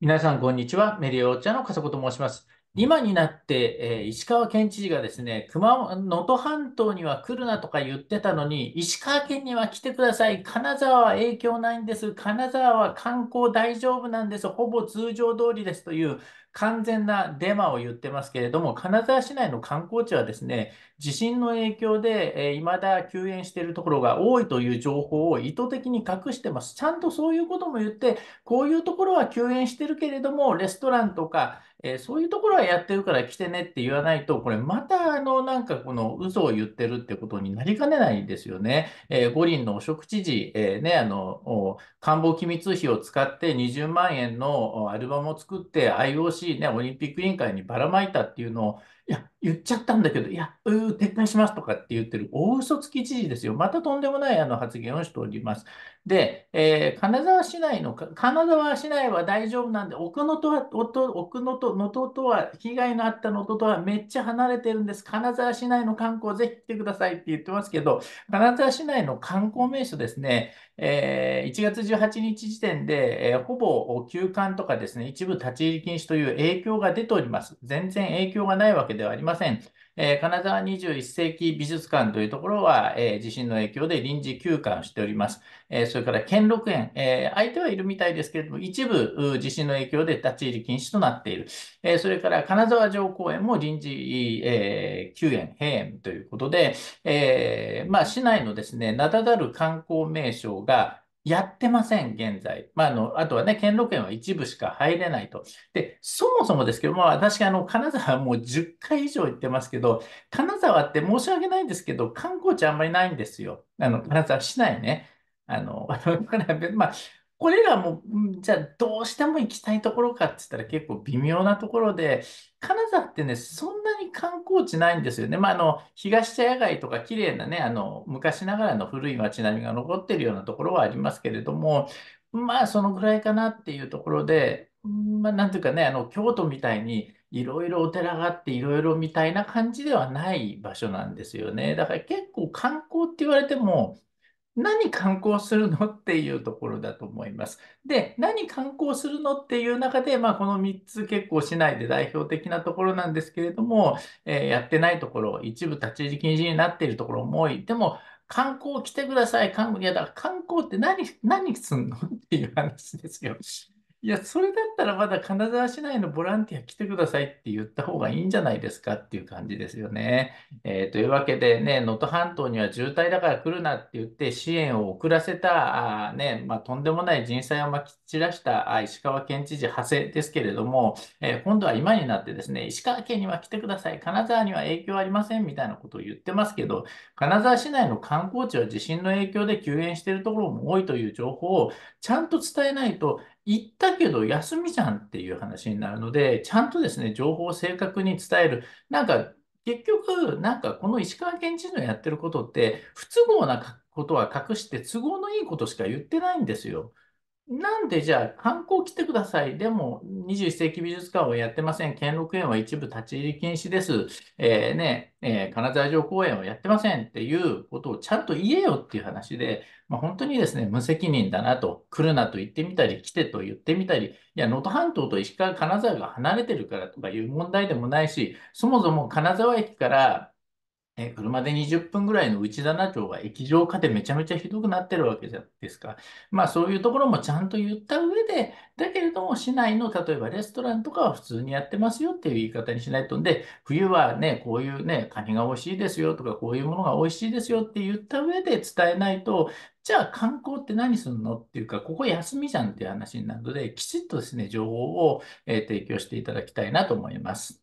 皆さん、こんにちは。メディアウォチャーの笠子と申します。今になって、えー、石川県知事がですね、熊能登半島には来るなとか言ってたのに、石川県には来てください、金沢は影響ないんです、金沢は観光大丈夫なんです、ほぼ通常通りですという完全なデマを言ってますけれども、金沢市内の観光地はですね、地震の影響で、えー、未だ休園しているところが多いという情報を意図的に隠してます。ちゃんとそういうことも言って、こういうところは休園してるけれども、レストランとか、えー、そういうところはやってるから来てねって言わないと、これまたあのなんかこの嘘を言ってるってことになりかねないんですよね。えー、五輪の汚職知事、えー、ね、あの、官房機密費を使って20万円のアルバムを作って IOC ね、オリンピック委員会にばらまいたっていうのをいや、言っちゃったんだけど、いや、う撤回しますとかって言ってる、大嘘つき知事ですよ。またとんでもないあの発言をしております。で、えー、金沢市内の、金沢市内は大丈夫なんで、奥能登は、奥能登、能登とは、被害のあった能登とはめっちゃ離れてるんです。金沢市内の観光、ぜひ来てくださいって言ってますけど、金沢市内の観光名所ですね、えー、1月18日時点で、えー、ほぼ休館とかですね、一部立ち入り禁止という影響が出ております。全然影響がないわけです。ではありません。えー、金沢21世紀美術館というところは、えー、地震の影響で臨時休館しております。えー、それから兼六園、えー、相手はいるみたいですけれども、一部地震の影響で立ち入り禁止となっている。えそれから金沢城公園も臨時、え休園、閉園ということで、えまあ、市内のですね、名だたる観光名所がやってません、現在。まあ、あの、あとはね、兼六園は一部しか入れないと。で、そもそもですけど、まあ、私、あの、金沢もう10回以上行ってますけど、金沢って申し訳ないんですけど、観光地あんまりないんですよ。あの、金沢市内ね。あの、まあ、これらも、じゃあどうしても行きたいところかって言ったら結構微妙なところで、金沢ってね、そんなに観光地ないんですよね。まあ、あの、東茶屋街とか綺麗なね、あの、昔ながらの古い街並みが残ってるようなところはありますけれども、まあ、そのぐらいかなっていうところで、まあ、なんていうかね、あの、京都みたいに、いろいろお寺があっていろいろみたいな感じではない場所なんですよね。だから結構観光って言われても、何観光するのっていうところだと思います。で、何観光するのっていう中で、まあ、この3つ結構市内で代表的なところなんですけれども、えー、やってないところ、一部立ち入り禁止になっているところも多い。でも、観光来てください。観光、いや、だから観光って何、何すんのっていう話ですよ。いや、それだったらまだ金沢市内のボランティア来てくださいって言った方がいいんじゃないですかっていう感じですよね。えー、というわけでね、能登半島には渋滞だから来るなって言って支援を遅らせた、あね、まあ、とんでもない人災をまき散らした石川県知事、長谷ですけれども、えー、今度は今になってですね、石川県には来てください、金沢には影響ありませんみたいなことを言ってますけど、金沢市内の観光地は地震の影響で休園しているところも多いという情報をちゃんと伝えないと、行ったけど休みじゃんっていう話になるので、ちゃんとですね、情報を正確に伝える。なんか、結局、なんかこの石川県知事のやってることって、不都合なことは隠して、都合のいいことしか言ってないんですよ。なんでじゃあ、観光来てください。でも、21世紀美術館はやってません。兼六園は一部立ち入り禁止です。えー、ね、えー、金沢城公園をやってませんっていうことをちゃんと言えよっていう話で、まあ、本当にですね、無責任だなと、来るなと言ってみたり、来てと言ってみたり、いや、能登半島と石川、金沢が離れてるからとかいう問題でもないし、そもそも金沢駅からえ、車で20分ぐらいの内棚町が液状化でめちゃめちゃひどくなってるわけじゃですか。まあそういうところもちゃんと言った上で、だけれども市内の例えばレストランとかは普通にやってますよっていう言い方にしないとんで、冬はね、こういうね、カニが美味しいですよとか、こういうものが美味しいですよって言った上で伝えないと、じゃあ観光って何するのっていうか、ここ休みじゃんっていう話になるので、きちっとですね、情報を提供していただきたいなと思います。